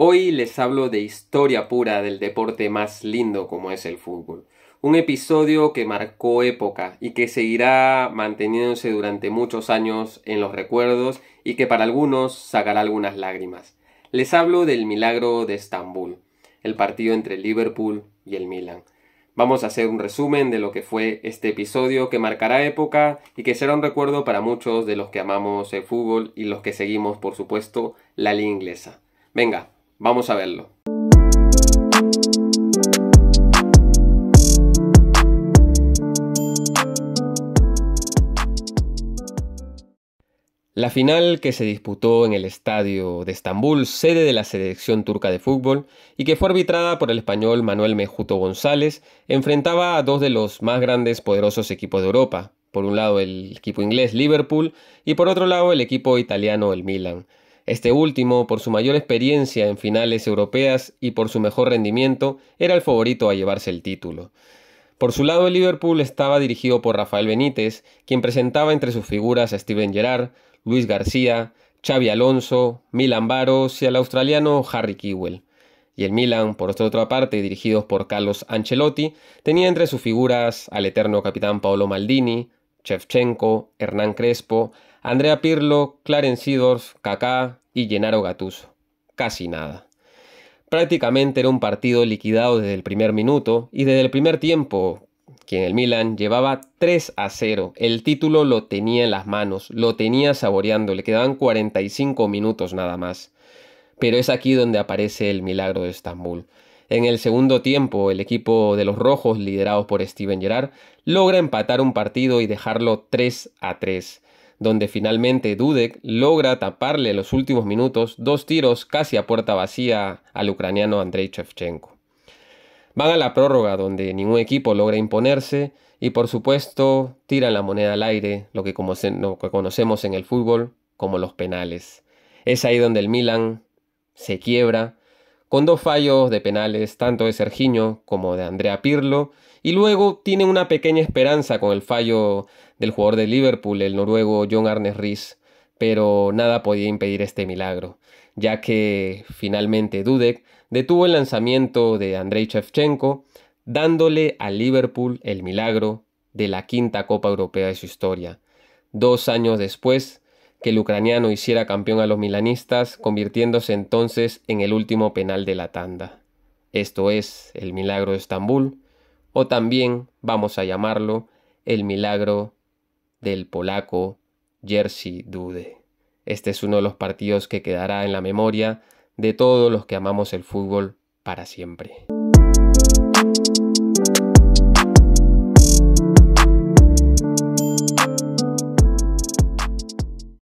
Hoy les hablo de historia pura del deporte más lindo como es el fútbol. Un episodio que marcó época y que seguirá manteniéndose durante muchos años en los recuerdos y que para algunos sacará algunas lágrimas. Les hablo del milagro de Estambul, el partido entre Liverpool y el Milan. Vamos a hacer un resumen de lo que fue este episodio que marcará época y que será un recuerdo para muchos de los que amamos el fútbol y los que seguimos, por supuesto, la liga inglesa. Venga, Vamos a verlo. La final que se disputó en el estadio de Estambul, sede de la selección turca de fútbol, y que fue arbitrada por el español Manuel Mejuto González, enfrentaba a dos de los más grandes poderosos equipos de Europa. Por un lado el equipo inglés Liverpool y por otro lado el equipo italiano el Milan. Este último, por su mayor experiencia en finales europeas y por su mejor rendimiento, era el favorito a llevarse el título. Por su lado, el Liverpool estaba dirigido por Rafael Benítez, quien presentaba entre sus figuras a Steven Gerrard, Luis García, Xavi Alonso, Milan Baros y al australiano Harry Kewell. Y el Milan, por otra parte, dirigidos por Carlos Ancelotti, tenía entre sus figuras al eterno capitán Paolo Maldini, Chevchenko, Hernán Crespo, Andrea Pirlo, Clarence Seedorf, Kaká, y llenaron gatuso Casi nada. Prácticamente era un partido liquidado desde el primer minuto y desde el primer tiempo, quien el Milan llevaba 3 a 0. El título lo tenía en las manos, lo tenía saboreando, le quedaban 45 minutos nada más. Pero es aquí donde aparece el milagro de Estambul. En el segundo tiempo, el equipo de los rojos, liderados por Steven Gerrard, logra empatar un partido y dejarlo 3 a 3 donde finalmente Dudek logra taparle en los últimos minutos dos tiros casi a puerta vacía al ucraniano Andrei Shevchenko. Van a la prórroga donde ningún equipo logra imponerse y por supuesto tiran la moneda al aire, lo que, lo conocemos en el fútbol como los penales. Es ahí donde el Milan se quiebra con dos fallos de penales tanto de Serginho como de Andrea Pirlo y luego tienen una pequeña esperanza con el fallo del jugador de Liverpool, el noruego John Arne Ries, pero nada podía impedir este milagro, ya que finalmente Dudek detuvo el lanzamiento de Andrei Shevchenko, dándole a Liverpool el milagro de la quinta Copa Europea de su historia. Dos años después que el ucraniano hiciera campeón a los milanistas, convirtiéndose entonces en el último penal de la tanda. Esto es el milagro de Estambul, o también vamos a llamarlo el milagro del polaco Jerzy Dude. Este es uno de los partidos que quedará en la memoria de todos los que amamos el fútbol para siempre.